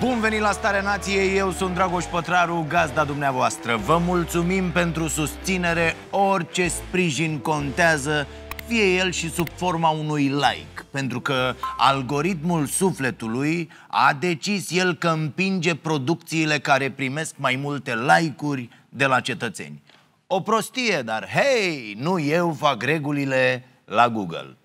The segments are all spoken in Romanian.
Bun venit la Starea Nației, eu sunt Dragoș Pătraru, gazda dumneavoastră. Vă mulțumim pentru susținere, orice sprijin contează, fie el și sub forma unui like, pentru că algoritmul sufletului a decis el că împinge producțiile care primesc mai multe like-uri de la cetățeni. O prostie, dar hei, nu eu fac regulile la Google.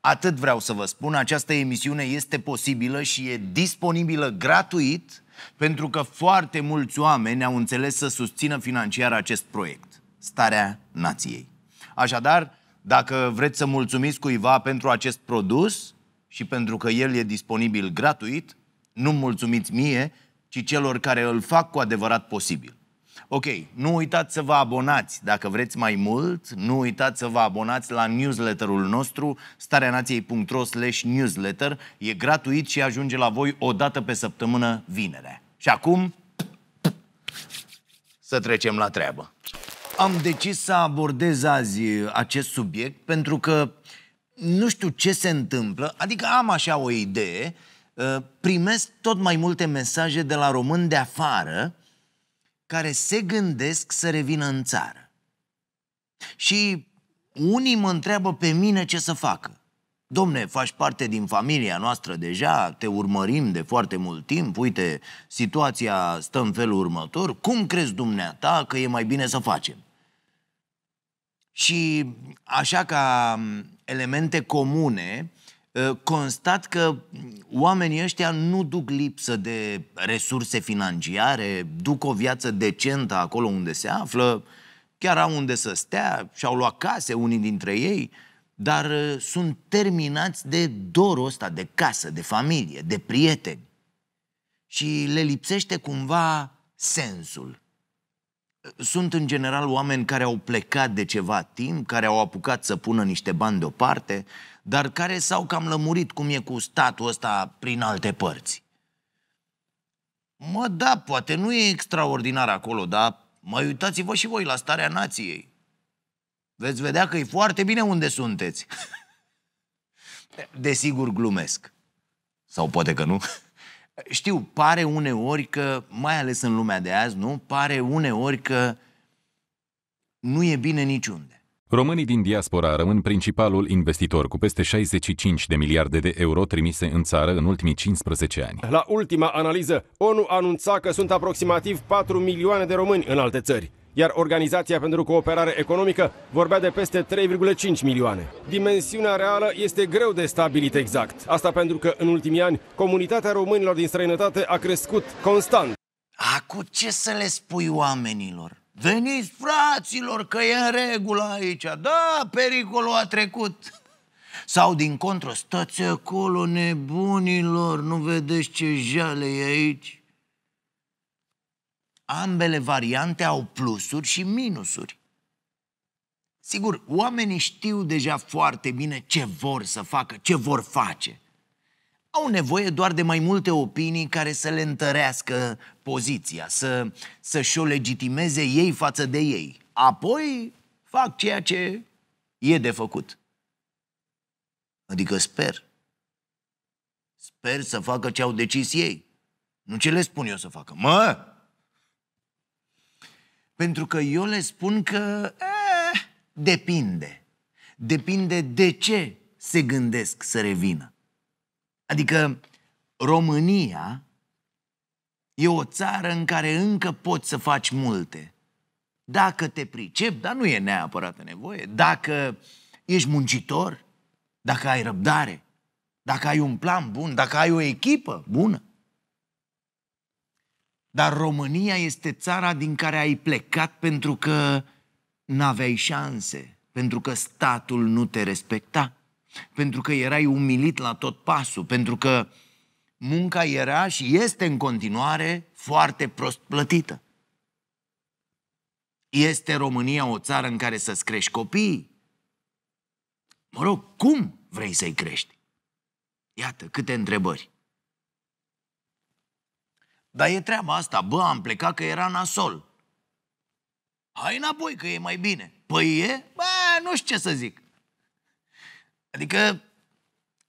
Atât vreau să vă spun, această emisiune este posibilă și e disponibilă gratuit pentru că foarte mulți oameni au înțeles să susțină financiar acest proiect, Starea Nației. Așadar, dacă vreți să mulțumiți cuiva pentru acest produs și pentru că el e disponibil gratuit, nu mulțumiți mie, ci celor care îl fac cu adevărat posibil. Ok, nu uitați să vă abonați dacă vreți mai mult, nu uitați să vă abonați la newsletterul nostru stareanației.ro slash newsletter e gratuit și ajunge la voi o dată pe săptămână vinerea. Și acum să trecem la treabă. Am decis să abordez azi acest subiect pentru că nu știu ce se întâmplă, adică am așa o idee, uh, primesc tot mai multe mesaje de la români de afară care se gândesc să revină în țară. Și unii mă întreabă pe mine ce să facă. Domne, faci parte din familia noastră deja, te urmărim de foarte mult timp, uite, situația stă în felul următor, cum crezi dumneata că e mai bine să facem? Și așa ca mm, elemente comune, Ă, constat că oamenii ăștia nu duc lipsă de resurse financiare, duc o viață decentă acolo unde se află, chiar au unde să stea, și-au luat case unii dintre ei, dar ă, sunt terminați de dorul ăsta de casă, de familie, de prieteni. Și le lipsește cumva sensul sunt în general oameni care au plecat de ceva timp, care au apucat să pună niște bani deoparte, dar care s-au cam lămurit cum e cu statul ăsta prin alte părți. Mă, da, poate nu e extraordinar acolo, dar mai uitați-vă și voi la starea nației. Veți vedea că e foarte bine unde sunteți. Desigur glumesc. Sau poate că nu. Știu, pare uneori că, mai ales în lumea de azi, nu? Pare uneori că nu e bine niciunde. Românii din diaspora rămân principalul investitor cu peste 65 de miliarde de euro trimise în țară în ultimii 15 ani. La ultima analiză, ONU anunța că sunt aproximativ 4 milioane de români în alte țări iar Organizația pentru Cooperare Economică vorbea de peste 3,5 milioane. Dimensiunea reală este greu de stabilit exact. Asta pentru că în ultimii ani comunitatea românilor din străinătate a crescut constant. Acu ce să le spui oamenilor? Veniți, fraților, că e în regulă aici. Da, pericolul a trecut. Sau, din contră, stați acolo, nebunilor, nu vedeți ce jale e aici? ambele variante au plusuri și minusuri. Sigur, oamenii știu deja foarte bine ce vor să facă, ce vor face. Au nevoie doar de mai multe opinii care să le întărească poziția, să, să și-o legitimeze ei față de ei. Apoi fac ceea ce e de făcut. Adică sper. Sper să facă ce au decis ei. Nu ce le spun eu să facă. Mă, pentru că eu le spun că e, eh, depinde. Depinde de ce se gândesc să revină. Adică România e o țară în care încă poți să faci multe. Dacă te pricep, dar nu e neapărat nevoie, dacă ești muncitor, dacă ai răbdare, dacă ai un plan bun, dacă ai o echipă bună. Dar România este țara din care ai plecat pentru că n-aveai șanse, pentru că statul nu te respecta, pentru că erai umilit la tot pasul, pentru că munca era și este în continuare foarte prost plătită. Este România o țară în care să-ți crești copiii? Mă rog, cum vrei să-i crești? Iată, câte întrebări. Dar e treaba asta. Bă, am plecat că era nasol. Hai înapoi că e mai bine. Păi e? Bă, nu știu ce să zic. Adică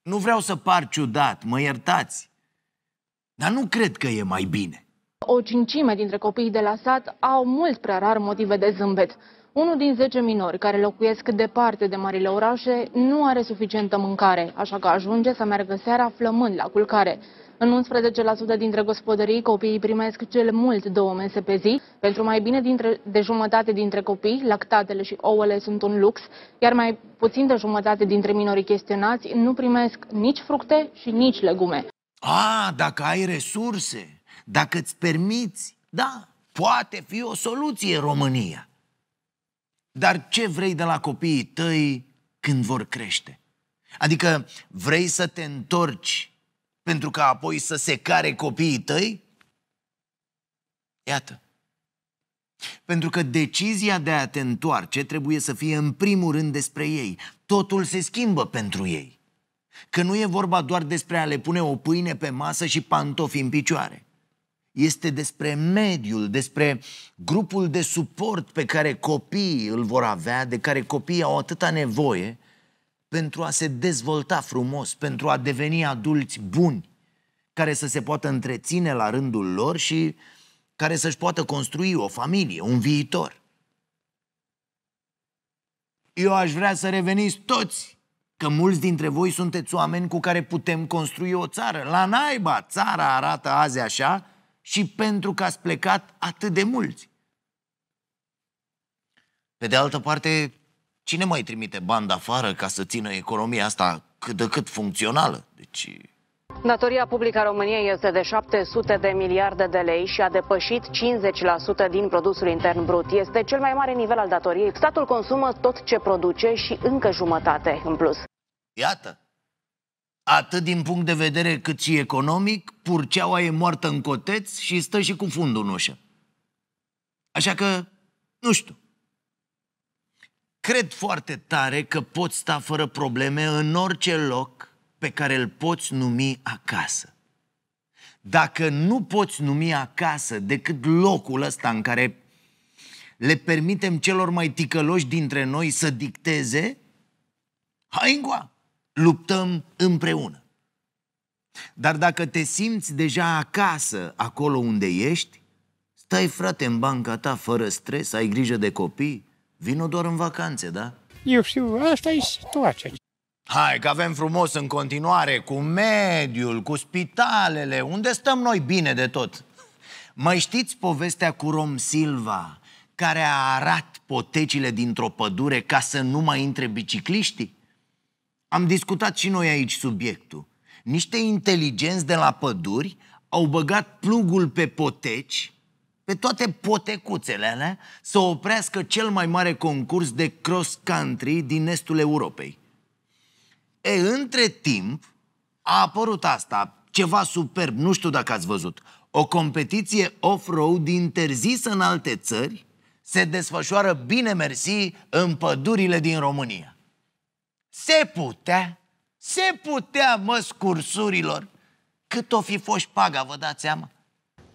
nu vreau să par ciudat, mă iertați. Dar nu cred că e mai bine. O cincime dintre copiii de la sat au mult prea rar motive de zâmbet. Unul din 10 minori care locuiesc departe de marile orașe nu are suficientă mâncare, așa că ajunge să meargă seara flămând la culcare. În 11% dintre gospodării, copiii primesc cel mult două mese pe zi. Pentru mai bine dintre, de jumătate dintre copii, lactatele și ouăle sunt un lux, iar mai puțin de jumătate dintre minorii chestionați nu primesc nici fructe și nici legume. A, dacă ai resurse, dacă îți permiți, da, poate fi o soluție România. Dar ce vrei de la copiii tăi când vor crește? Adică vrei să te întorci pentru ca apoi să se care copiii tăi? Iată. Pentru că decizia de a te întoarce trebuie să fie în primul rând despre ei. Totul se schimbă pentru ei. Că nu e vorba doar despre a le pune o pâine pe masă și pantofi în picioare. Este despre mediul, despre grupul de suport pe care copiii îl vor avea, de care copiii au atâta nevoie pentru a se dezvolta frumos, pentru a deveni adulți buni, care să se poată întreține la rândul lor și care să-și poată construi o familie, un viitor. Eu aș vrea să reveniți toți, că mulți dintre voi sunteți oameni cu care putem construi o țară. La naiba, țara arată azi așa și pentru că ați plecat atât de mulți. Pe de altă parte, Cine mai trimite bani afară ca să țină economia asta cât de cât funcțională? Deci... Datoria publică a României este de 700 de miliarde de lei și a depășit 50% din produsul intern brut. Este cel mai mare nivel al datoriei. Statul consumă tot ce produce și încă jumătate în plus. Iată, atât din punct de vedere cât și economic, purceaua e moartă în coteț și stă și cu fundul în ușă. Așa că, nu știu, cred foarte tare că poți sta fără probleme în orice loc pe care îl poți numi acasă. Dacă nu poți numi acasă decât locul ăsta în care le permitem celor mai ticăloși dintre noi să dicteze, hai încoa, luptăm împreună. Dar dacă te simți deja acasă, acolo unde ești, stai frate în banca ta fără stres, ai grijă de copii, Vino doar în vacanțe, da? Eu știu, asta e situația. Hai, că avem frumos în continuare cu mediul, cu spitalele, unde stăm noi bine de tot. Mai știți povestea cu Rom Silva, care a arat potecile dintr-o pădure ca să nu mai intre bicicliștii? Am discutat și noi aici subiectul. Niște inteligenți de la păduri au băgat plugul pe poteci pe toate potecuțele alea să oprească cel mai mare concurs de cross-country din estul Europei. E, între timp, a apărut asta, ceva superb, nu știu dacă ați văzut. O competiție off-road interzisă în alte țări se desfășoară bine mersi în pădurile din România. Se putea, se putea, mă, scursurilor, cât o fi fost paga, vă dați seama?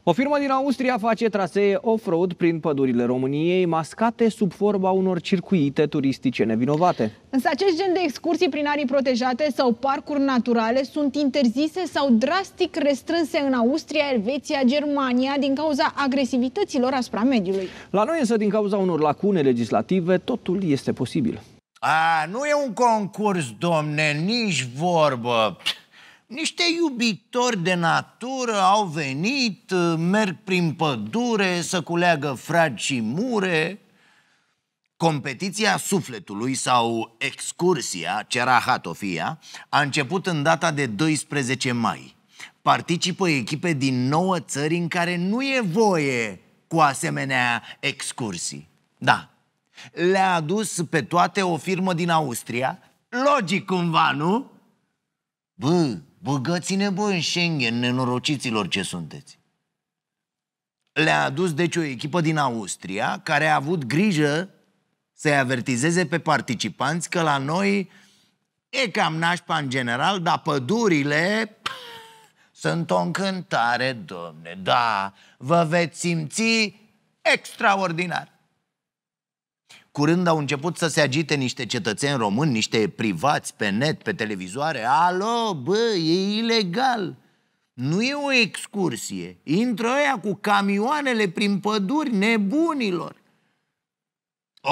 O firmă din Austria face trasee off-road prin pădurile României, mascate sub forma unor circuite turistice nevinovate. Însă acest gen de excursii prin arii protejate sau parcuri naturale sunt interzise sau drastic restrânse în Austria, Elveția, Germania din cauza agresivităților asupra mediului. La noi însă, din cauza unor lacune legislative, totul este posibil. A, nu e un concurs, domne, nici vorbă niște iubitori de natură au venit, uh, merg prin pădure să culeagă fragi și mure. Competiția sufletului sau excursia, cerahatofia, a început în data de 12 mai. Participă echipe din nouă țări în care nu e voie cu asemenea excursii. Da, le-a adus pe toate o firmă din Austria. Logic cumva, nu? Bă, Băgați-ne, bă, în Schengen, nenorociților ce sunteți. Le-a adus, deci, o echipă din Austria care a avut grijă să-i avertizeze pe participanți că la noi e cam nașpa în general, dar pădurile pff, sunt o încântare, domne, da, vă veți simți extraordinar. Curând au început să se agite niște cetățeni români, niște privați pe net, pe televizoare. Alo, bă, e ilegal! Nu e o excursie. Intră ăia cu camioanele prin păduri nebunilor.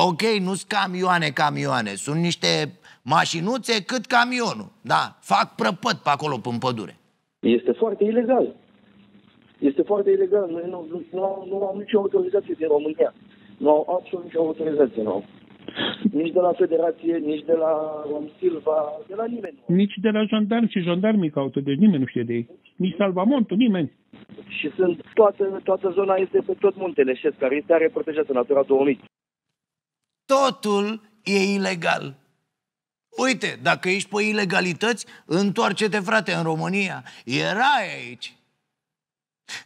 Ok, nu sunt camioane, camioane. Sunt niște mașinuțe cât camionul. Da, fac prăpăt pe acolo, prin pădure. Este foarte ilegal. Este foarte ilegal. Noi nu, nu, nu, nu am nicio autorizație din România. Nu au absolut nicio autorizație nouă. Nici de la federație, nici de la Rom Silva, de la nimeni. Nici de la jandarmi și jandarmii caută, deci nimeni nu știe de ei. Nici salvamontul, nimeni. Și sunt, toată, toată zona este pe tot muntele șes, care este are protejată Natura 2000. Totul e ilegal. Uite, dacă ești pe ilegalități, întoarce-te, frate, în România. Era aici.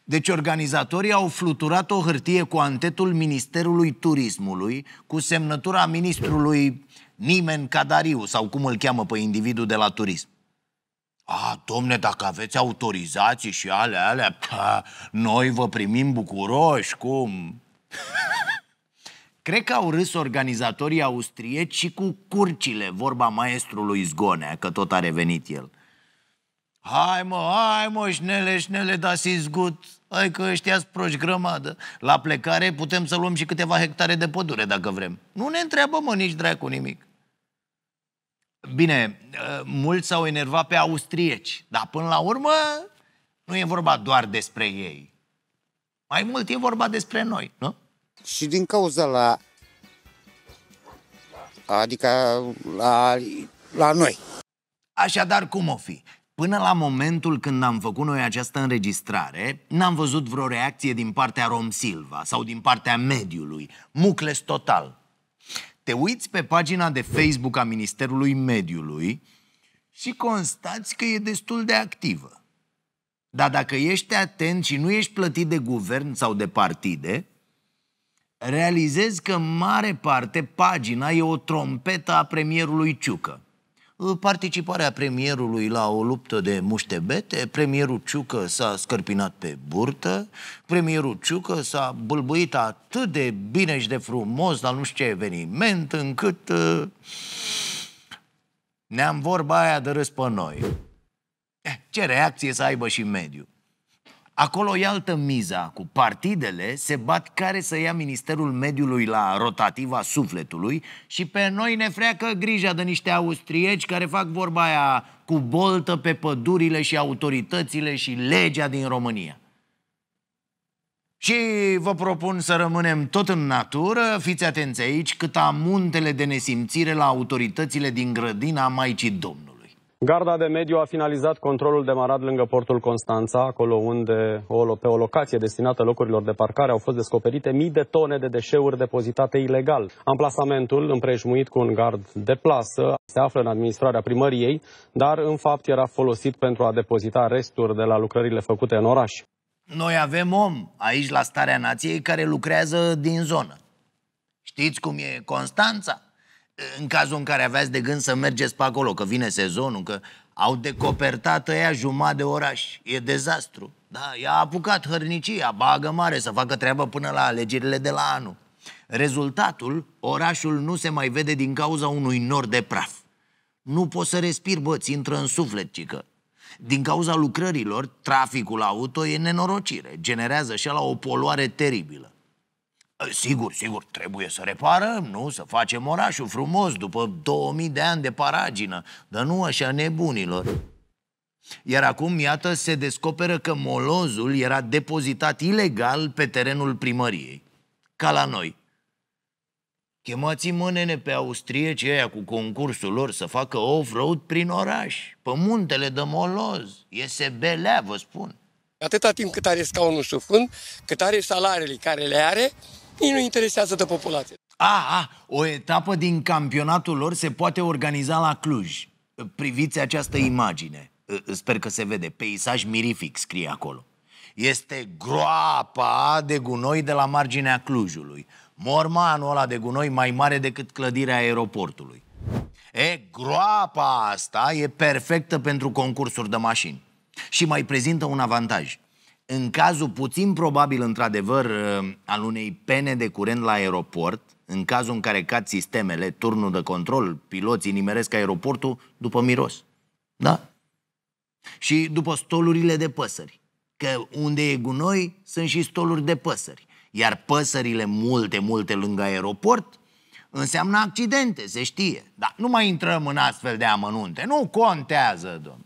Deci organizatorii au fluturat o hârtie cu antetul Ministerului Turismului, cu semnătura ministrului Nimen Cadariu, sau cum îl cheamă pe individul de la turism. A, domne, dacă aveți autorizații și alea, alea, pă, noi vă primim bucuroși, cum? Cred că au râs organizatorii austrieci și cu curcile, vorba maestrului Zgonea, că tot a revenit el. Hai mă, hai mă, șnele, șnele, da si zgut. Hai că ăștia proști grămadă. La plecare putem să luăm și câteva hectare de pădure dacă vrem. Nu ne întreabă mă nici dracu nimic. Bine, ă, mulți s-au enervat pe austrieci, dar până la urmă nu e vorba doar despre ei. Mai mult e vorba despre noi, nu? Și din cauza la... Adică la, la noi. Așadar, cum o fi? Până la momentul când am făcut noi această înregistrare, n-am văzut vreo reacție din partea Rom Silva sau din partea mediului. Mucles total. Te uiți pe pagina de Facebook a Ministerului Mediului și constați că e destul de activă. Dar dacă ești atent și nu ești plătit de guvern sau de partide, realizezi că în mare parte pagina e o trompetă a premierului Ciucă Uh, participarea premierului la o luptă de muștebete, premierul Ciucă s-a scărpinat pe burtă, premierul Ciucă s-a bâlbuit atât de bine și de frumos la nu știu ce eveniment, încât uh, ne-am vorba aia de râs pe noi. Eh, ce reacție să aibă și mediul? Acolo e altă miza cu partidele se bat care să ia Ministerul Mediului la rotativa sufletului și pe noi ne freacă grija de niște austrieci care fac vorba aia cu boltă pe pădurile și autoritățile și legea din România. Și vă propun să rămânem tot în natură, fiți atenți aici, cât amuntele de nesimțire la autoritățile din grădina Maicii Domnului. Garda de mediu a finalizat controlul demarat lângă portul Constanța, acolo unde pe o locație destinată locurilor de parcare au fost descoperite mii de tone de deșeuri depozitate ilegal. Amplasamentul, împrejmuit cu un gard de plasă, se află în administrarea primăriei, dar în fapt era folosit pentru a depozita resturi de la lucrările făcute în oraș. Noi avem om aici la Starea Nației care lucrează din zonă. Știți cum e Constanța? în cazul în care aveați de gând să mergeți pe acolo, că vine sezonul, că au decopertat ăia jumătate de oraș. E dezastru. Da, i-a apucat hărnicia, bagă mare să facă treabă până la alegerile de la anul. Rezultatul, orașul nu se mai vede din cauza unui nor de praf. Nu poți să respiri, bă, ți intră în suflet, cică. Din cauza lucrărilor, traficul auto e nenorocire, generează și la o poluare teribilă. Ă, sigur, sigur, trebuie să reparăm, nu? Să facem orașul frumos după 2000 de ani de paragină, dar nu așa nebunilor. Iar acum, iată, se descoperă că molozul era depozitat ilegal pe terenul primăriei. Ca la noi. Chemați-mă, nene, pe austriecii ăia cu concursul lor să facă off-road prin oraș, pe muntele de moloz. E belea, vă spun. Atâta timp cât are scaunul sub fund, cât are salariile care le are, ei nu interesează de populație. A, a, o etapă din campionatul lor se poate organiza la Cluj. Priviți această imagine. Sper că se vede. Peisaj mirific scrie acolo. Este groapa de gunoi de la marginea Clujului. Mormanul ăla de gunoi mai mare decât clădirea aeroportului. E, groapa asta e perfectă pentru concursuri de mașini. Și mai prezintă un avantaj în cazul puțin probabil, într-adevăr, uh, al unei pene de curent la aeroport, în cazul în care cad sistemele, turnul de control, piloții nimeresc aeroportul după miros. Da? Și după stolurile de păsări. Că unde e gunoi, sunt și stoluri de păsări. Iar păsările multe, multe lângă aeroport înseamnă accidente, se știe. Dar nu mai intrăm în astfel de amănunte. Nu contează, domn.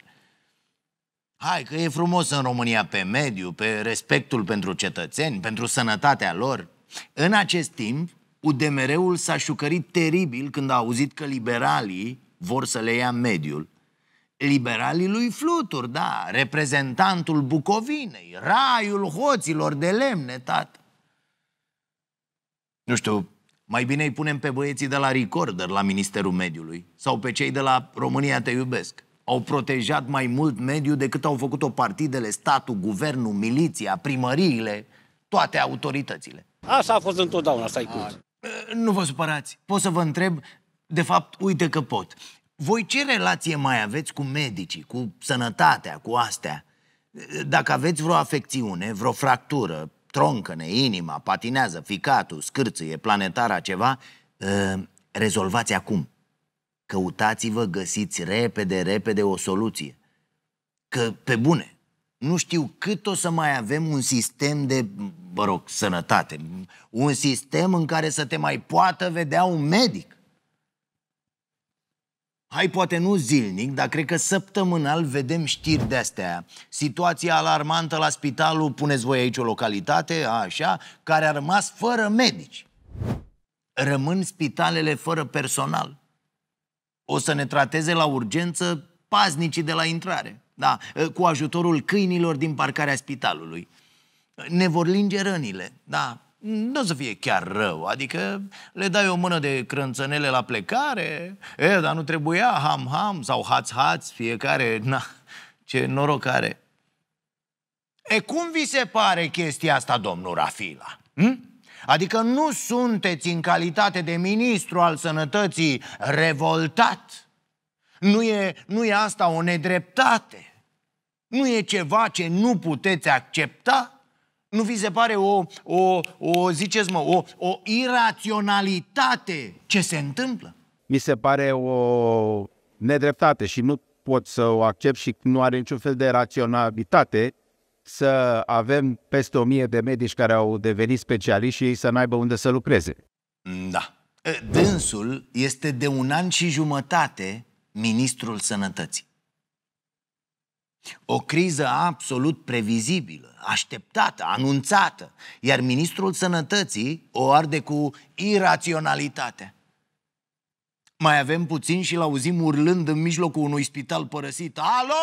Hai că e frumos în România pe mediu, pe respectul pentru cetățeni, pentru sănătatea lor. În acest timp, UDMR-ul s-a șucărit teribil când a auzit că liberalii vor să le ia mediul. Liberalii lui Flutur, da, reprezentantul Bucovinei, raiul hoților de lemne, tat. Nu știu, mai bine îi punem pe băieții de la Recorder la Ministerul Mediului sau pe cei de la România Te Iubesc au protejat mai mult mediul decât au făcut-o partidele, statul, guvernul, miliția, primăriile, toate autoritățile. Așa a fost întotdeauna, stai cu. Eh, nu vă supărați. Pot să vă întreb, de fapt, uite că pot. Voi ce relație mai aveți cu medicii, cu sănătatea, cu astea? Eh, dacă aveți vreo afecțiune, vreo fractură, troncăne, inima, patinează, ficatul, scârțâie, planetara, ceva, eh, rezolvați acum. Căutați-vă, găsiți repede, repede o soluție. Că, pe bune, nu știu cât o să mai avem un sistem de, mă rog, sănătate, un sistem în care să te mai poată vedea un medic. Hai, poate nu zilnic, dar cred că săptămânal vedem știri de astea. Situația alarmantă la spitalul, puneți voi aici o localitate, așa, care a rămas fără medici. Rămân spitalele fără personal. O să ne trateze la urgență paznicii de la intrare, da, eh, cu ajutorul câinilor din parcarea spitalului. Ne vor linge rănile, da, nu o să fie chiar rău, adică le dai o mână de crânțănele la plecare, e, dar nu trebuia ham-ham sau haț-haț, fiecare, na, ce noroc are. E, cum vi se pare chestia asta, domnul Rafila? Hm? Adică nu sunteți în calitate de ministru al sănătății revoltat. Nu e, nu e asta o nedreptate. Nu e ceva ce nu puteți accepta. Nu vi se pare o, o, o ziceți mă, o, o iraționalitate ce se întâmplă? Mi se pare o nedreptate și nu pot să o accept și nu are niciun fel de raționalitate să avem peste o mie de medici care au devenit specialiști și ei să n-aibă unde să lucreze. Da. Dânsul este de un an și jumătate ministrul sănătății. O criză absolut previzibilă, așteptată, anunțată, iar ministrul sănătății o arde cu iraționalitate. Mai avem puțin și-l auzim urlând în mijlocul unui spital părăsit. Alo,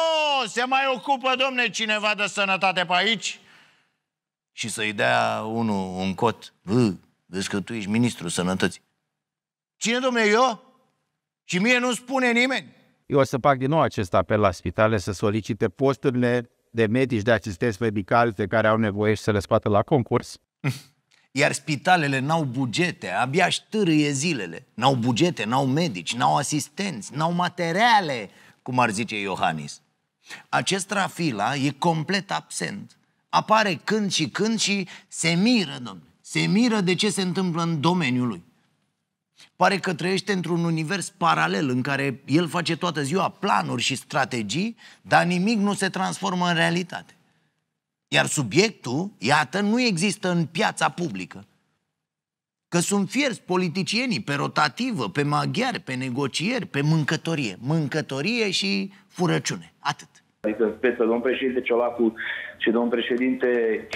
se mai ocupă, domne, cineva de sănătate pe aici? Și să-i dea unul un cot. Vă, vezi că tu ești ministrul sănătății. Cine, domne, eu? Și mie nu spune nimeni. Eu o să fac din nou acest apel la spitale să solicite posturile de medici de asistenți medicali de care au nevoie și să le scoată la concurs. iar spitalele n-au bugete, abia ștârâie zilele. N-au bugete, n-au medici, n-au asistenți, n-au materiale, cum ar zice Iohannis. Acest Rafila e complet absent. Apare când și când și se miră, domnule. Se miră de ce se întâmplă în domeniul lui. Pare că trăiește într-un univers paralel în care el face toată ziua planuri și strategii, dar nimic nu se transformă în realitate. Iar subiectul, iată, nu există în piața publică. Că sunt fierți politicienii pe rotativă, pe maghiari, pe negocieri, pe mâncătorie. Mâncătorie și furăciune. Atât. Adică, speță, domn președinte Ciolacu și domn președinte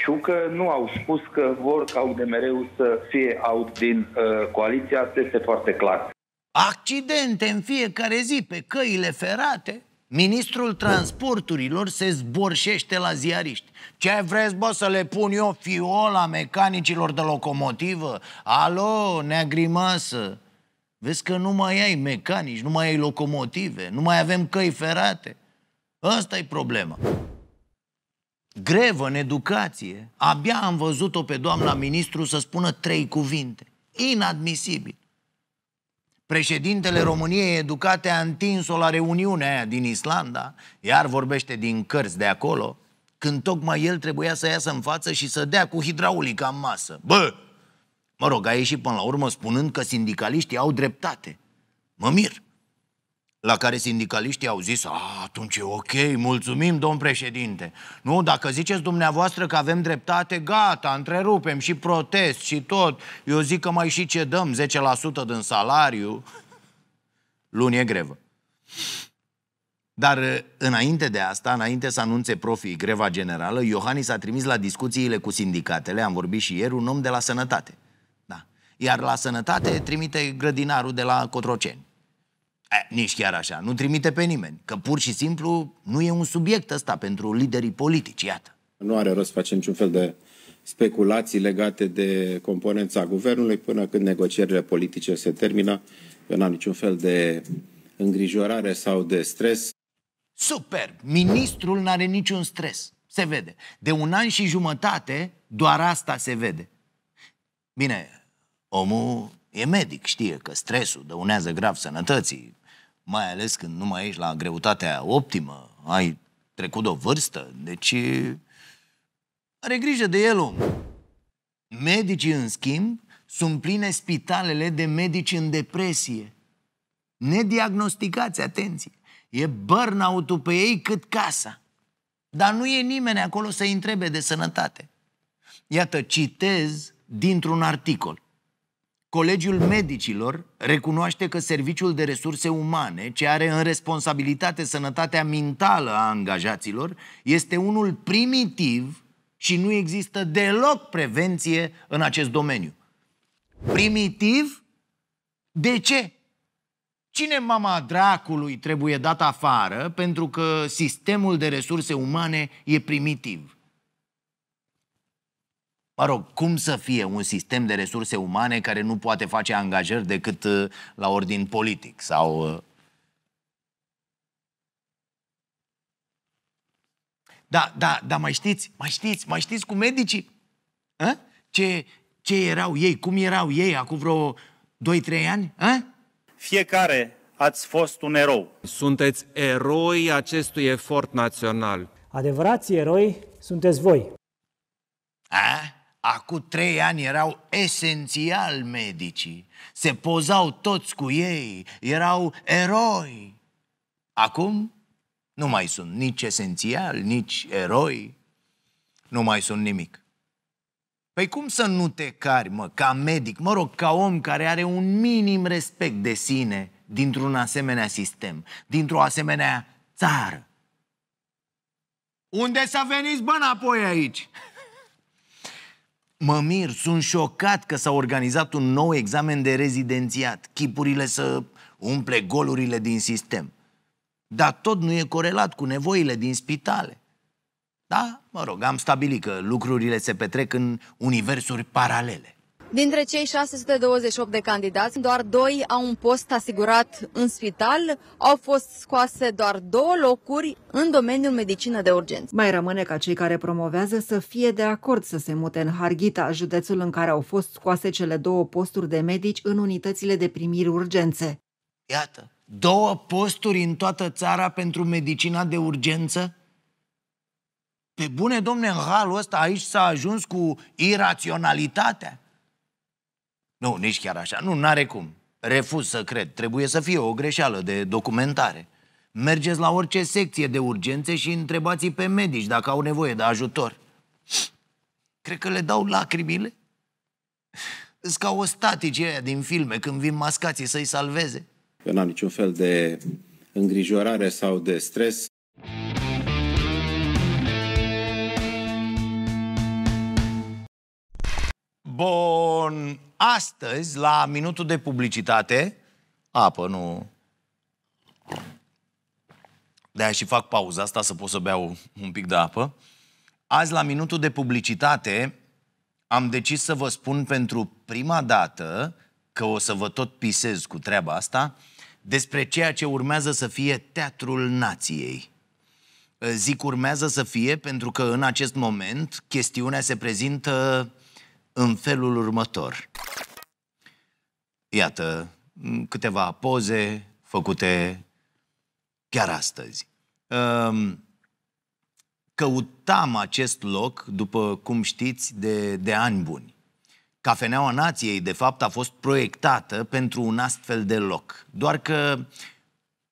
Ciucă nu au spus că vor ca de mereu să fie out din uh, coaliția, Asta este foarte clar. Accidente în fiecare zi pe căile ferate, Ministrul transporturilor se zborșește la ziariști. Ce vreți, bă, să le pun eu fiola mecanicilor de locomotivă? Alo, neagrimasă! Vezi că nu mai ai mecanici, nu mai ai locomotive, nu mai avem căi ferate. Asta e problema. Grevă în educație. Abia am văzut-o pe doamna ministru să spună trei cuvinte. Inadmisibil. Președintele României Educate a întins-o la reuniunea aia din Islanda, iar vorbește din cărți de acolo, când tocmai el trebuia să iasă în față și să dea cu hidraulica în masă. Bă! Mă rog, a ieșit până la urmă spunând că sindicaliștii au dreptate. Mă mir! La care sindicaliștii au zis, a, atunci e ok, mulțumim, domn președinte. Nu, dacă ziceți dumneavoastră că avem dreptate, gata, întrerupem și protest și tot. Eu zic că mai și ce dăm, 10% din salariu. Luni e grevă. Dar uh, înainte de asta, înainte să anunțe profii greva generală, Iohannis a trimis la discuțiile cu sindicatele, am vorbit și ieri, un om de la sănătate. Da. Iar la sănătate trimite grădinarul de la Cotroceni. E, nici chiar așa, nu trimite pe nimeni, că pur și simplu nu e un subiect ăsta pentru liderii politici, iată. Nu are rost să facem niciun fel de speculații legate de componența guvernului până când negocierile politice se termină. Eu n-am niciun fel de îngrijorare sau de stres. Super! Ministrul n-are niciun stres. Se vede. De un an și jumătate, doar asta se vede. Bine, omul e medic, știe că stresul dăunează grav sănătății, mai ales când nu mai ești la greutatea optimă, ai trecut o vârstă, deci are grijă de el om. Medicii, în schimb, sunt pline spitalele de medici în depresie. Nediagnosticați, atenție. E burnout pe ei cât casa. Dar nu e nimeni acolo să-i întrebe de sănătate. Iată, citez dintr-un articol. Colegiul Medicilor recunoaște că Serviciul de Resurse Umane, ce are în responsabilitate sănătatea mentală a angajaților, este unul primitiv și nu există deloc prevenție în acest domeniu. Primitiv? De ce? Cine mama dracului trebuie dat afară pentru că sistemul de resurse umane e primitiv? Mă rog, cum să fie un sistem de resurse umane care nu poate face angajări decât uh, la ordin politic sau... Uh? Da, da, da, mai știți, mai știți, mai știți cu medicii? A? Ă? Ce, ce erau ei, cum erau ei acum vreo 2-3 ani? A? Ă? Fiecare ați fost un erou. Sunteți eroi acestui efort național. Adevărați eroi sunteți voi. A? Acu trei ani erau esențial medicii, se pozau toți cu ei, erau eroi. Acum nu mai sunt nici esențial, nici eroi, nu mai sunt nimic. Păi cum să nu te cari, mă, ca medic, mă rog, ca om care are un minim respect de sine dintr-un asemenea sistem, dintr-o asemenea țară? Unde să veniți, bă, înapoi aici? Mă mir, sunt șocat că s-a organizat un nou examen de rezidențiat. Chipurile să umple golurile din sistem. Dar tot nu e corelat cu nevoile din spitale. Da? Mă rog, am stabilit că lucrurile se petrec în universuri paralele. Dintre cei 628 de candidați, doar doi au un post asigurat în spital, au fost scoase doar două locuri în domeniul medicină de urgență. Mai rămâne ca cei care promovează să fie de acord să se mute în Harghita, județul în care au fost scoase cele două posturi de medici în unitățile de primiri urgențe. Iată, două posturi în toată țara pentru medicina de urgență? Pe bune, domne, în halul ăsta aici s-a ajuns cu iraționalitatea. Nu, nici chiar așa. Nu, n-are cum. Refuz să cred. Trebuie să fie o greșeală de documentare. Mergeți la orice secție de urgențe și întrebați pe medici dacă au nevoie de ajutor. Cred că le dau lacrimile. Sunt ca o statice aia din filme când vin mascații să-i salveze. Eu n-am niciun fel de îngrijorare sau de stres. Bun, astăzi, la minutul de publicitate, apă, nu... de și fac pauza asta să pot să beau un pic de apă. Azi, la minutul de publicitate, am decis să vă spun pentru prima dată, că o să vă tot pisez cu treaba asta, despre ceea ce urmează să fie Teatrul Nației. Zic urmează să fie pentru că în acest moment chestiunea se prezintă în felul următor. Iată câteva poze făcute chiar astăzi. Ehm, căutam acest loc, după cum știți, de, de ani buni. Cafeneaua Nației, de fapt, a fost proiectată pentru un astfel de loc, doar că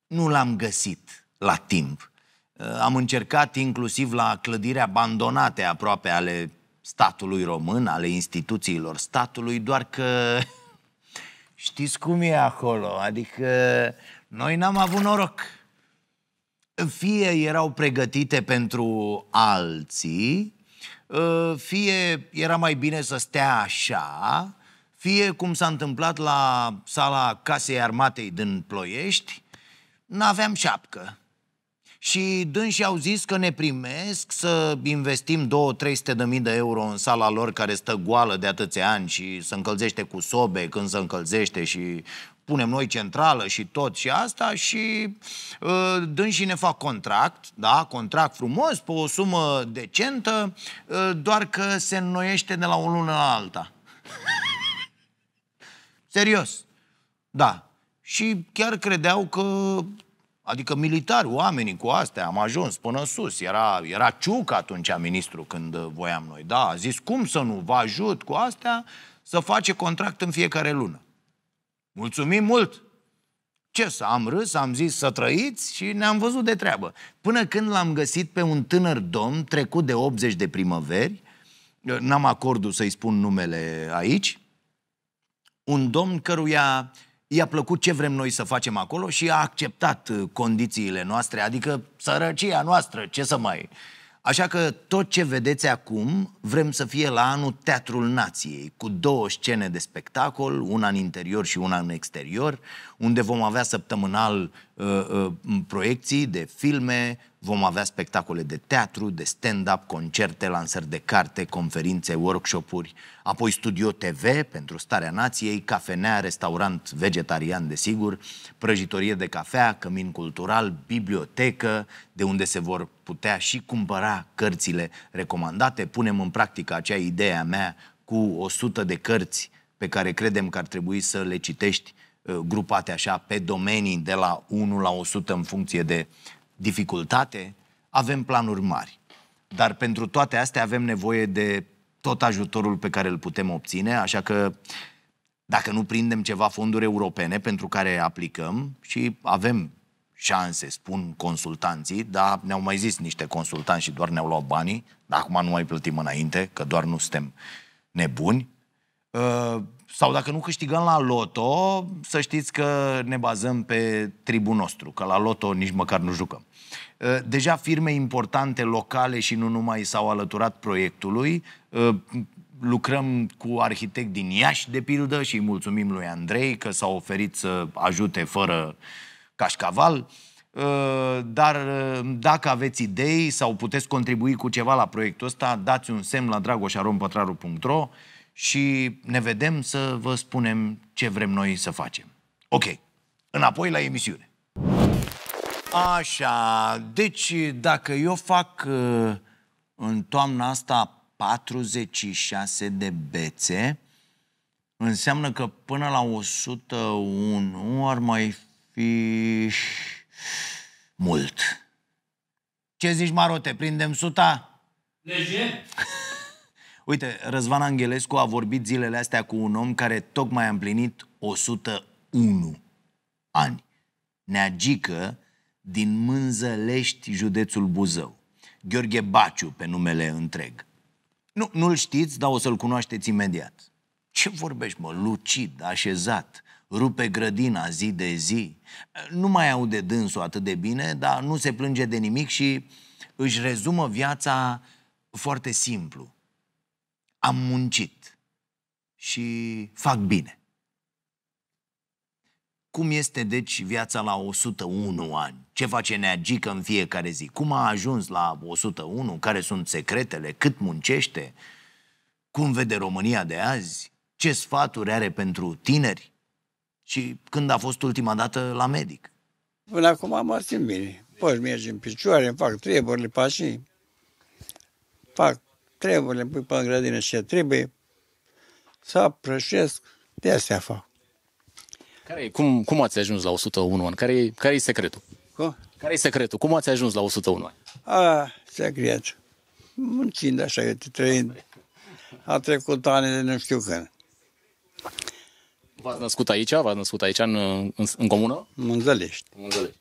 nu l-am găsit la timp. Ehm, am încercat inclusiv la clădiri abandonate aproape ale statului român, ale instituțiilor statului, doar că știți cum e acolo, adică noi n-am avut noroc. Fie erau pregătite pentru alții, ă, fie era mai bine să stea așa, fie cum s-a întâmplat la sala Casei Armatei din Ploiești, n-aveam șapcă și dânsii au zis că ne primesc să investim 2-300 de mii de euro în sala lor care stă goală de atâția ani și se încălzește cu sobe când se încălzește și punem noi centrală și tot și asta și uh, dânsii ne fac contract, da, contract frumos, pe o sumă decentă, uh, doar că se înnoiește de la o lună la alta. Serios. Da. Și chiar credeau că Adică militari, oamenii cu astea, am ajuns până sus. Era, era Ciuc atunci ministru când uh, voiam noi. Da, a zis, cum să nu vă ajut cu astea să face contract în fiecare lună. Mulțumim mult! Ce să am râs, am zis să trăiți și ne-am văzut de treabă. Până când l-am găsit pe un tânăr domn trecut de 80 de primăveri, uh, n-am acordul să-i spun numele aici, un domn căruia i-a plăcut ce vrem noi să facem acolo și a acceptat uh, condițiile noastre, adică sărăcia noastră, ce să mai... Așa că tot ce vedeți acum vrem să fie la anul Teatrul Nației, cu două scene de spectacol, una în interior și una în exterior, unde vom avea săptămânal uh, uh, proiecții de filme, Vom avea spectacole de teatru, de stand-up, concerte, lansări de carte, conferințe, workshop-uri, apoi Studio TV pentru Starea Nației, cafenea, restaurant vegetarian, desigur, prăjitorie de cafea, cămin cultural, bibliotecă, de unde se vor putea și cumpăra cărțile recomandate. Punem în practică acea idee a mea cu 100 de cărți pe care credem că ar trebui să le citești uh, grupate așa pe domenii de la 1 la 100 în funcție de dificultate, avem planuri mari. Dar pentru toate astea avem nevoie de tot ajutorul pe care îl putem obține, așa că dacă nu prindem ceva fonduri europene pentru care aplicăm și avem șanse, spun consultanții, dar ne-au mai zis niște consultanți și doar ne-au luat banii, dar acum nu mai plătim înainte, că doar nu suntem nebuni, Ă, sau dacă nu câștigăm la loto, să știți că ne bazăm pe tribul nostru, că la loto nici măcar nu jucăm. Ă, deja firme importante locale și nu numai s-au alăturat proiectului. Ă, lucrăm cu arhitect din Iași, de pildă, și îi mulțumim lui Andrei că s-a oferit să ajute fără cașcaval. Dar dacă aveți idei sau puteți contribui cu ceva la proiectul ăsta, dați un semn la dragoșarompătraru.ro și ne vedem să vă spunem ce vrem noi să facem. Ok, înapoi la emisiune. Așa, deci dacă eu fac uh, în toamna asta 46 de bețe, înseamnă că până la 101 ar mai fi mult. Ce zici, Marote, prindem suta? Lejer. Uite, Răzvan Angelescu a vorbit zilele astea cu un om care tocmai a împlinit 101 ani. Neagică din Mânzălești, județul Buzău. Gheorghe Baciu, pe numele întreg. Nu, nu-l știți, dar o să-l cunoașteți imediat. Ce vorbești, mă? Lucid, așezat, rupe grădina zi de zi. Nu mai aude dânsul atât de bine, dar nu se plânge de nimic și își rezumă viața foarte simplu am muncit și fac bine. Cum este deci viața la 101 ani? Ce face neagică în fiecare zi? Cum a ajuns la 101? Care sunt secretele? Cât muncește? Cum vede România de azi? Ce sfaturi are pentru tineri? Și când a fost ultima dată la medic? Până acum mă simt bine. Poți merge în picioare, îmi fac treburile pașii. Fac trebuie, le pui pe în grădină și trebuie, să prășesc, de astea fac. Care, cum, cum ați ajuns la 101 ani? Care, care e secretul? Cum? Care e secretul? Cum ați ajuns la 101 ani? A, secret. Muncind așa, eu trăind. A trecut ani de nu știu când. V-ați născut aici? V-ați născut aici în, în, în comună? Mânzălești. Mânzălești.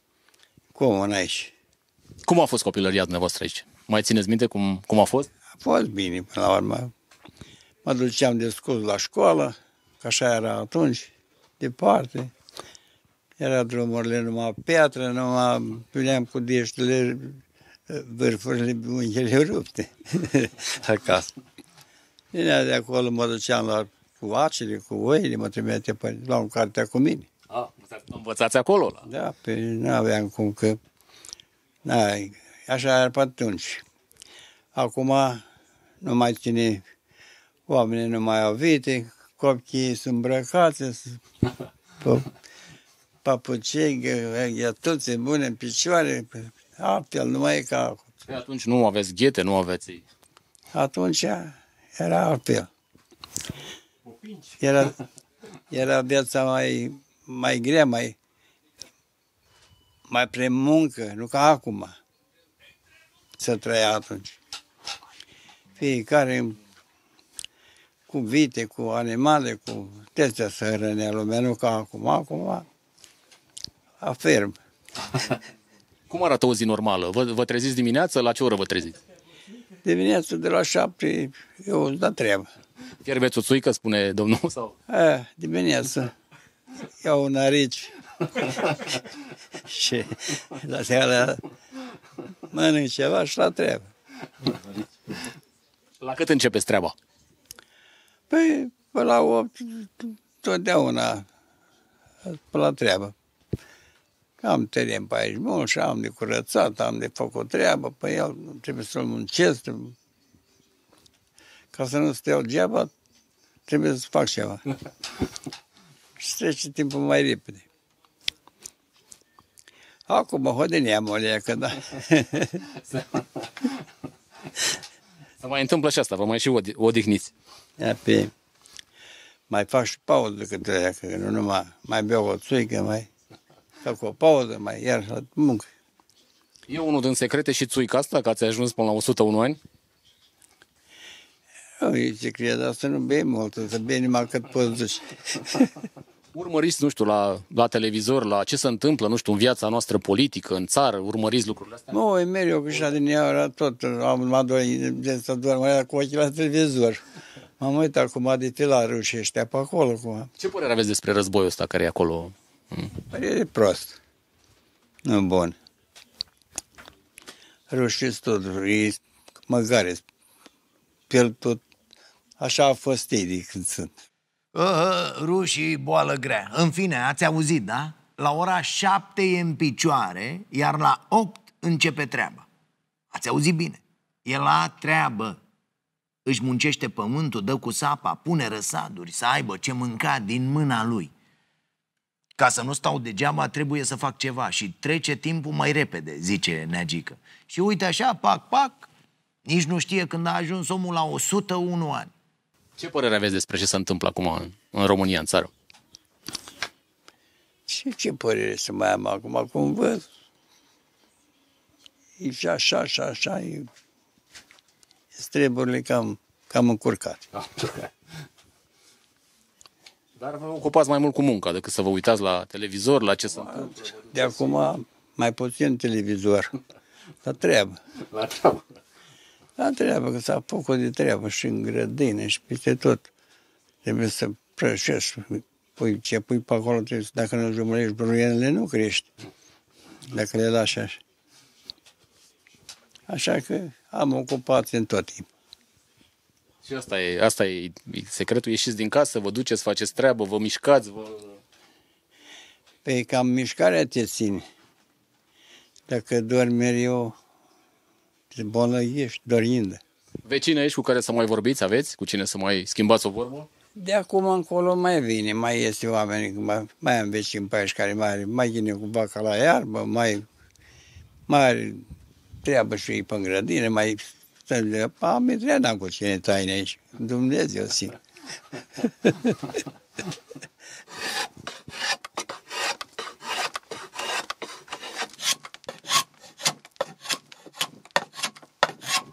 Cum, în aici. Cum a fost copilăria dumneavoastră aici? Mai țineți minte cum, cum a fost? fost bine, până la urmă. Mă duceam de scurs la școală, că așa era atunci, departe. Era drumurile numai piatră, numai puneam cu deștele eh, vârfurile unghiile rupte acasă. Bine, de acolo mă duceam la cu acele, cu oile, mă trimite pe, la un cartea cu mine. A, învățați acolo? La... Da, pe nu aveam cum că... Na, așa era pe atunci. Acum nu mai ține oamenii nu mai au vite, copiii sunt îmbrăcați, papucii, ghetuțe bune în picioare, altfel nu mai e ca acum. Păi atunci nu aveți ghete, nu aveți... Atunci era altfel. Era, era viața mai, mai grea, mai, mai premuncă, nu ca acum să trăia atunci fiecare cu vite, cu animale, cu teste să hrănea lumea, nu ca acum, acum afirm. Cum arată o zi normală? Vă, vă treziți dimineața? La ce oră vă treziți? Dimineața de la șapte, eu îți da treabă. Fierbeți o țuică, spune domnul? Sau? A, dimineața. Iau un arici. și la seara mănânc ceva și la treabă. La cât începeți treaba? Păi, pe la 8, totdeauna, pe la treabă. Am teren pe aici bun și am de curățat, am de făcut treabă, pe păi el trebuie să-l muncesc, ca să nu stau geaba, trebuie să fac ceva. și trece timpul mai repede. Acum, hodineam o leacă, da. Se mai întâmplă și asta, vă mai și odihniți. Ia pe... Mai fac și pauză când trebuie, că nu numai... Mai beau o țuică, mai... Fac o pauză, mai iar la muncă. E unul din secrete și țuica asta, că ați ajuns până la 101 ani? Eu, e secret, dar asta nu bei mult, să bei numai cât poți duci. urmăriți, nu știu, la, la televizor, la ce se întâmplă, nu știu, în viața noastră politică, în țară, urmăriți lucrurile astea? Nu, e mereu că și din ea era tot, am urmat de să doar cu ochii la televizor. M-am uitat acum de tilarul și ăștia pe acolo. Cum. Ce părere aveți despre războiul ăsta care e acolo? Mm. Părere prost. Nu bun. Rușiți tot, e măgare, pierd tot. Așa a fost ei de când sunt. Ă, ă, rușii, boală grea. În fine, ați auzit, da? La ora șapte e în picioare, iar la opt începe treaba. Ați auzit bine. E la treabă. Își muncește pământul, dă cu sapa, pune răsaduri, să aibă ce mânca din mâna lui. Ca să nu stau degeaba, trebuie să fac ceva și trece timpul mai repede, zice Neagică. Și uite așa, pac, pac, nici nu știe când a ajuns omul la 101 ani. Ce părere aveți despre ce se întâmplă acum în, în România, în țară? Ce, ce părere să mai am acum? Acum văd, e și așa, și așa, e... treburile cam, cam încurcat. Da. Dar vă ocupați mai mult cu munca decât să vă uitați la televizor, la ce se întâmplă. De acum mai puțin televizor. La treabă. La treabă. La treabă, că s-a făcut de treabă și în grădină și peste tot. Trebuie să prășești, pui ce pui pe acolo, trebuie, dacă nu jumălești bruienele, nu crești. Dacă le lași așa. Așa că am ocupat în tot timpul. Și asta e, asta e secretul, ieșiți din casă, vă duceți, faceți treabă, vă mișcați, vă... Pe păi cam mișcarea te ține. Dacă doar mereu ești, bolă ești, dorinde. Vecine ești cu care să mai vorbiți, aveți? Cu cine să mai schimbați o vorbă? De acum încolo mai vine, mai este oameni, mai, mai am vecini pe aici care mai mai vine cu vaca la iarbă, mai, mai are treabă și ei pe grădină, mai stăm de am intrat, cu cine taine aici. Dumnezeu, simt.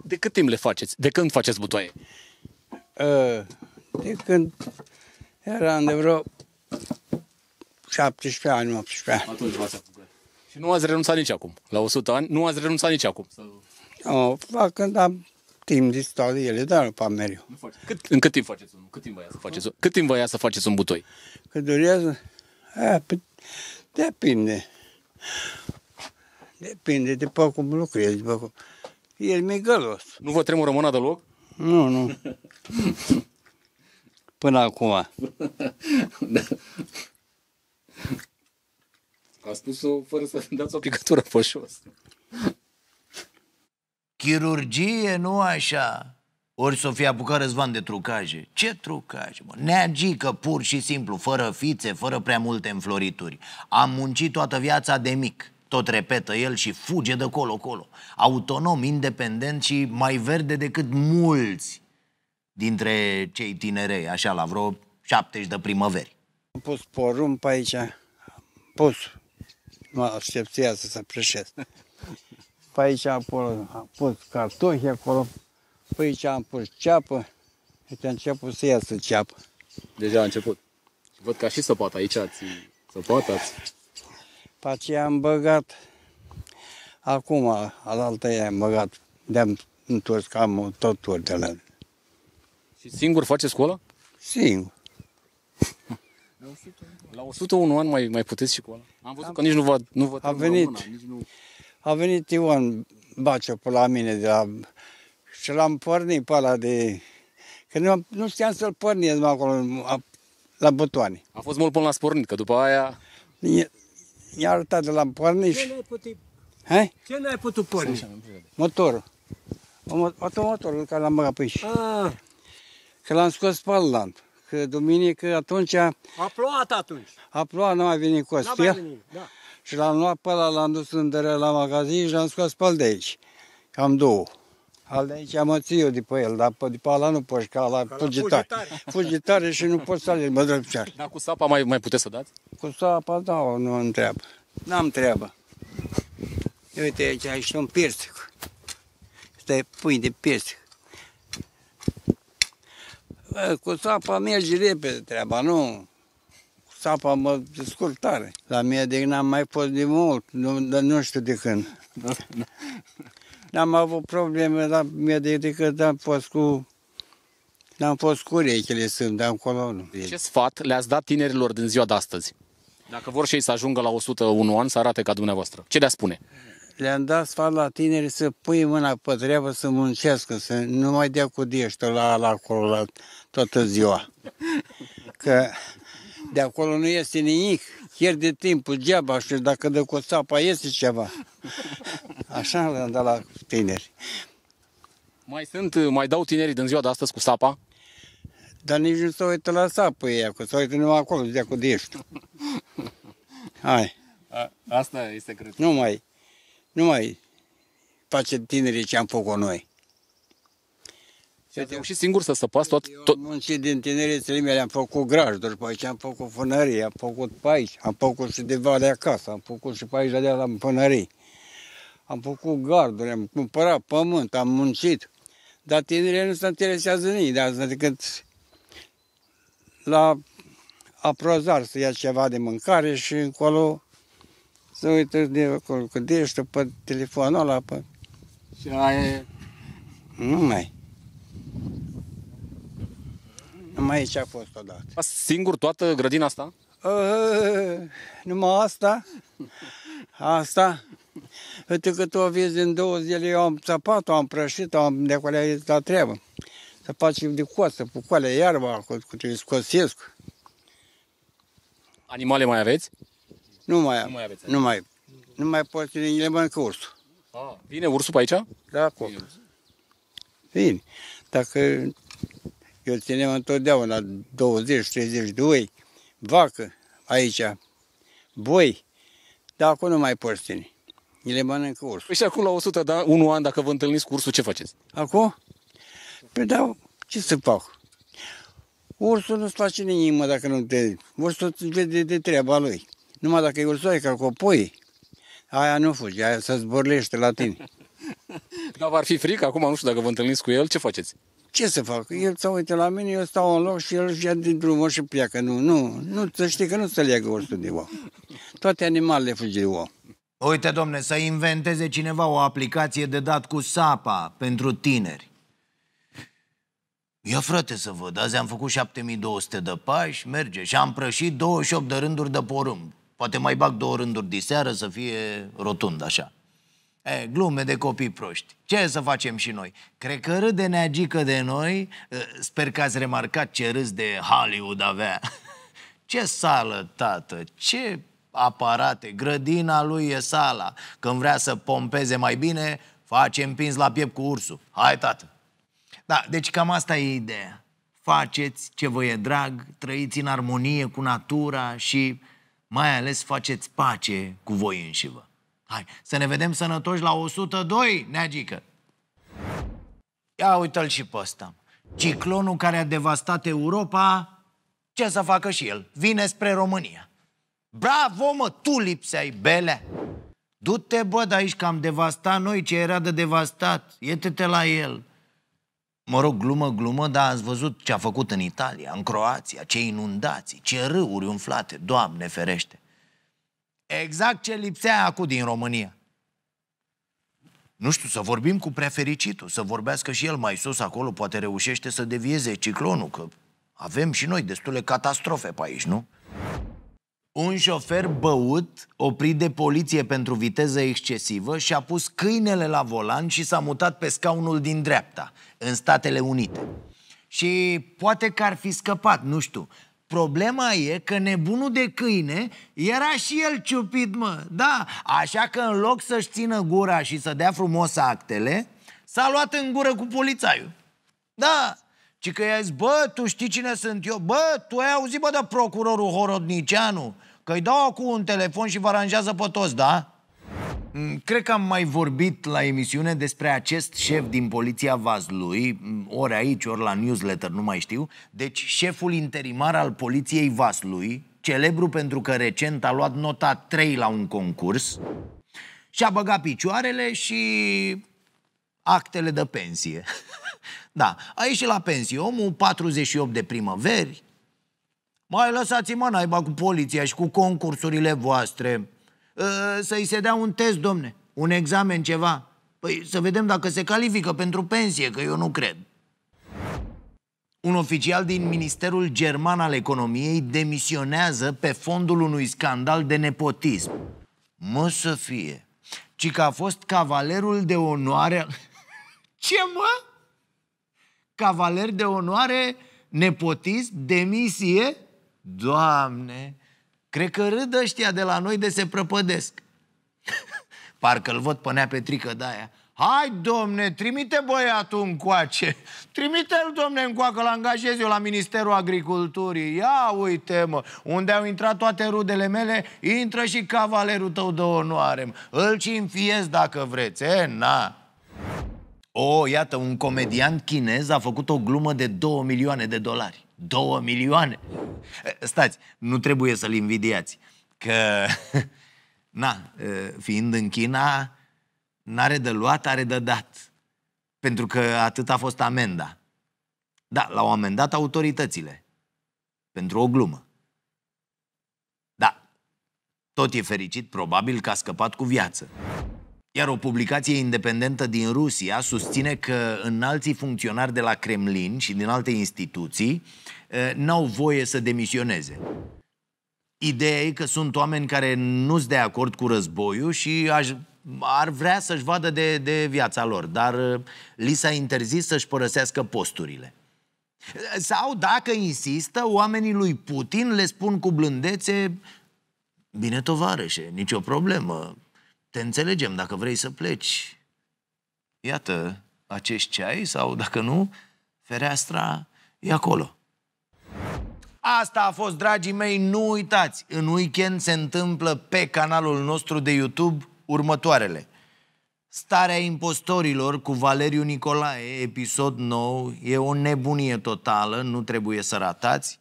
De cât timp le faceți? De când faceți butoaie? Ă, de când eram de vreo 17 ani, 18 ani. Atunci v-ați apucat. Și nu ați renunțat nici acum, la 100 ani, nu ați renunțat nici acum. Nu, fac când am timp de stau ele, dar nu fac mereu. Nu Cât, în cât timp faceți unul? Cât timp vă ia să faceți, cât timp vă ia să faceți un butoi? Cât durează? A, păi, depinde. Depinde, după cum lucrezi, după cum... El migălos. Nu vă tremură mâna deloc? Nu, nu. Până acum. da. A spus-o fără să dați o picătură pe jos. Chirurgie, nu așa. Ori să fie apucat Răzvan de trucaje. Ce trucaje, mă? Neagică, pur și simplu, fără fițe, fără prea multe înflorituri. Am muncit toată viața de mic tot repetă el și fuge de colo-colo. Autonom, independent și mai verde decât mulți dintre cei tinerei, așa, la vreo 70 de primăveri. Am pus porumb pe aici, am pus, mă așteptea să se prășesc. Pe aici acolo am pus cartofi acolo, pe aici am pus ceapă, uite, a început să iasă ceapă. Deja a început. Văd că și săpat aici ați săpat, ați pe am băgat, acum, alaltă e am băgat, de-am întors cam tot turtele. Și singur face școală? Singur. La 101, ani mai, mai puteți și școală. Am văzut am, că nici nu vă, nu vă a venit, nu... A venit Ion Baciu pe la mine de la, și l-am pornit pe ăla de... Că nu, nu știam să-l pornesc acolo la butoane. A fost mult până la spornit, că după aia iarta de la porniș. Ce n-ai putut, Ce n-ai putut porni? Motorul. Automotorul care l-am băgat pe aici. Ah. Că l-am scos pe Alland. Că duminică atunci... A plouat atunci. A plouat, nu a venit Costia. Venit, da. Și l-am luat pe ăla, l-am dus în la magazin și l-am scos pe de aici. Cam două. Al de aici mă ții eu după el, dar pe, după ala nu poți, ca la fugitare. Fugitare și nu poți să alegi, mă duc Dar cu sapa mai, mai puteți să dați? Cu sapa, da, nu am treabă. N-am treabă. Uite, aici aici un piersic. Este pui de piersic. Cu sapa merge repede treaba, nu? Cu sapa mă descurc tare. La mine de n-am mai fost de mult, nu, nu știu de când. N-am avut probleme la medic decât am fost cu... N-am fost cu urechile, sunt, dar acolo nu. Ce sfat le-ați dat tinerilor din ziua de astăzi? Dacă vor și ei să ajungă la 101 ani, să arate ca dumneavoastră. Ce le spune? Le-am dat sfat la tineri să pui mâna pe treabă, să muncească, să nu mai dea cu deștul la, la acolo la toată ziua. Că de acolo nu este nimic. de timpul, geaba și dacă de cu sapa este ceva. Așa le-am dat la tineri. Mai sunt, uh, mai dau tinerii din ziua de astăzi cu sapa? Dar nici nu se uită la sapă ea, că se uită numai acolo, de cu dești. Hai. A, asta e secretul. Nu mai, nu mai face tinerii ce am făcut noi. Și ați reușit singur să săpați tot? Eu tot... muncit din tinerețele mele, am făcut grajduri, după aici am făcut fânării, am făcut pe aici, am făcut și de valea acasă, am făcut și pe aici de la fânării am făcut garduri, am cumpărat pământ, am muncit. Dar tinerii nu se interesează nici de asta decât adică la aprozar să ia ceva de mâncare și încolo să uită de acolo, că de ești pe telefonul ăla, pe... Și aia... Nu mai. Numai aici a fost odată. A singur toată grădina asta? Uh, numai asta. Asta. Pentru că tu aveți din două zile, eu am țăpat-o, am prășit-o, am necoleit la treabă. Să facem de coastă, cu coale iarba, cu, cu ce scosesc. Animale mai aveți? Nu mai am. Nu mai aveți. Nu mai, nu mai pot să le mănâncă ursul. Ah, vine ursul pe aici? Da, acolo. Vine. Dacă eu ținem întotdeauna 20-30 de oi, vacă aici, boi, dar acum nu mai poți ține. Ele mănâncă ursul. Păi și acum la 100, da, unu an, dacă vă întâlniți ursul, ce faceți? Acum? Păi da, ce să fac? Ursul nu-ți face mă, dacă nu te... Ursul îți vede de treaba lui. Numai dacă e ursul, ca copoi, aia nu fugi, aia se zborlește la tine. Dar v-ar fi frică acum, nu știu dacă vă întâlniți cu el, ce faceți? Ce să fac? El să uite la mine, eu stau în loc și el își ia din drumul și pleacă. Nu, nu, nu, să știi că nu se leagă ursul de om. Toate animalele fuge de om. Uite, domne, să inventeze cineva o aplicație de dat cu sapa pentru tineri. Ia frate să văd, azi am făcut 7200 de pași, merge și am prășit 28 de rânduri de porumb. Poate mai bag două rânduri de seară să fie rotund așa. E, glume de copii proști. Ce să facem și noi? Cred că râde neagică de noi, sper că ați remarcat ce râs de Hollywood avea. Ce sală, tată, ce aparate, grădina lui e sala. Când vrea să pompeze mai bine, face împins la piept cu ursul. Hai, tată! Da, deci cam asta e ideea. Faceți ce vă e drag, trăiți în armonie cu natura și mai ales faceți pace cu voi înși vă. Hai, să ne vedem sănătoși la 102, neagică! Ia uite-l și pe ăsta. Ciclonul care a devastat Europa, ce să facă și el? Vine spre România. Bravo, mă, tu lipseai, bele. Du-te, bă, de aici, că am devastat noi ce era de devastat. Iete-te la el. Mă rog, glumă, glumă, dar ați văzut ce a făcut în Italia, în Croația, ce inundații, ce râuri umflate, Doamne ferește. Exact ce lipsea acum din România. Nu știu, să vorbim cu prefericitul, să vorbească și el mai sus acolo, poate reușește să devieze ciclonul, că avem și noi destule catastrofe pe aici, nu? Un șofer băut, oprit de poliție pentru viteză excesivă și a pus câinele la volan și s-a mutat pe scaunul din dreapta, în Statele Unite. Și poate că ar fi scăpat, nu știu. Problema e că nebunul de câine era și el ciupit, mă, da. Așa că în loc să-și țină gura și să dea frumos actele, s-a luat în gură cu polițaiul. Da, ci că i-a zis, bă, tu știi cine sunt eu? Bă, tu ai auzit, bă, de procurorul Horodnicianu? Că-i dau acum un telefon și vă aranjează pe toți, da? Mm, cred că am mai vorbit la emisiune despre acest șef din poliția Vaslui, mm, ori aici, ori la newsletter, nu mai știu. Deci șeful interimar al poliției Vaslui, celebru pentru că recent a luat nota 3 la un concurs, și-a băgat picioarele și actele de pensie. Da, a ieșit la pensie omul, 48 de primăveri. Mai lăsați-mă naiba cu poliția și cu concursurile voastre. Ă, să-i se dea un test, domne, un examen, ceva. Păi să vedem dacă se califică pentru pensie, că eu nu cred. Un oficial din Ministerul German al Economiei demisionează pe fondul unui scandal de nepotism. Mă să fie, ci că a fost cavalerul de onoare... Ce mă? cavaler de onoare, nepotist, demisie. Doamne, cred că râd ăștia de la noi de se prăpădesc. Parcă-l văd pe trică Petrică de aia. Hai, domne, trimite băiatul coace. Trimite-l, domne, încoacă, l angajez eu la Ministerul Agriculturii. Ia uite, mă, unde au intrat toate rudele mele, intră și cavalerul tău de onoare. Îl cinfiez dacă vreți, e, na. O, oh, iată, un comedian chinez a făcut o glumă de 2 milioane de dolari. 2 milioane! Stați, nu trebuie să-l invidiați, că, na, fiind în China, n-are de luat, are de dat. Pentru că atât a fost amenda. Da, l-au amendat autoritățile. Pentru o glumă. Da, tot e fericit, probabil că a scăpat cu viață. Iar o publicație independentă din Rusia susține că înalții funcționari de la Kremlin și din alte instituții eh, n-au voie să demisioneze. Ideea e că sunt oameni care nu sunt de acord cu războiul și aș, ar vrea să-și vadă de, de viața lor, dar eh, li s-a interzis să-și părăsească posturile. Sau, dacă insistă, oamenii lui Putin le spun cu blândețe Bine, tovarășe, nicio problemă. Te înțelegem dacă vrei să pleci. Iată acești ceai sau, dacă nu, fereastra e acolo. Asta a fost, dragii mei, nu uitați, în weekend se întâmplă pe canalul nostru de YouTube următoarele. Starea impostorilor cu Valeriu Nicolae, episod nou, e o nebunie totală, nu trebuie să ratați.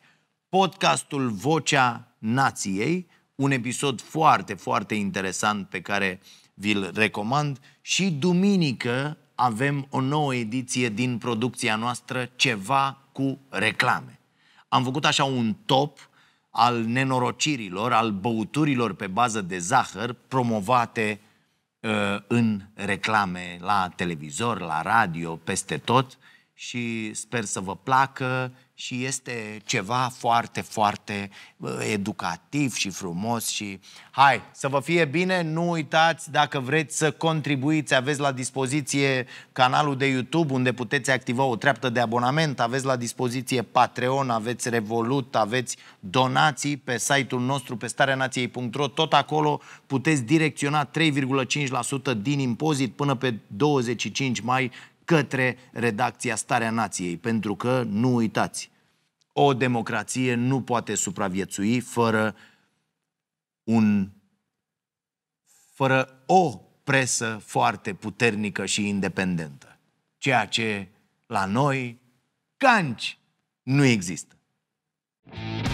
Podcastul Vocea Nației, un episod foarte, foarte interesant pe care vi-l recomand și duminică avem o nouă ediție din producția noastră Ceva cu reclame. Am făcut așa un top al nenorocirilor, al băuturilor pe bază de zahăr promovate uh, în reclame la televizor, la radio, peste tot și sper să vă placă și este ceva foarte, foarte educativ și frumos și hai, să vă fie bine, nu uitați dacă vreți să contribuiți, aveți la dispoziție canalul de YouTube unde puteți activa o treaptă de abonament, aveți la dispoziție Patreon, aveți Revolut, aveți donații pe site-ul nostru pe stareanației.ro, tot acolo puteți direcționa 3,5% din impozit până pe 25 mai către redacția Starea Nației, pentru că, nu uitați, o democrație nu poate supraviețui fără un fără o presă foarte puternică și independentă, ceea ce la noi canci nu există. Thank you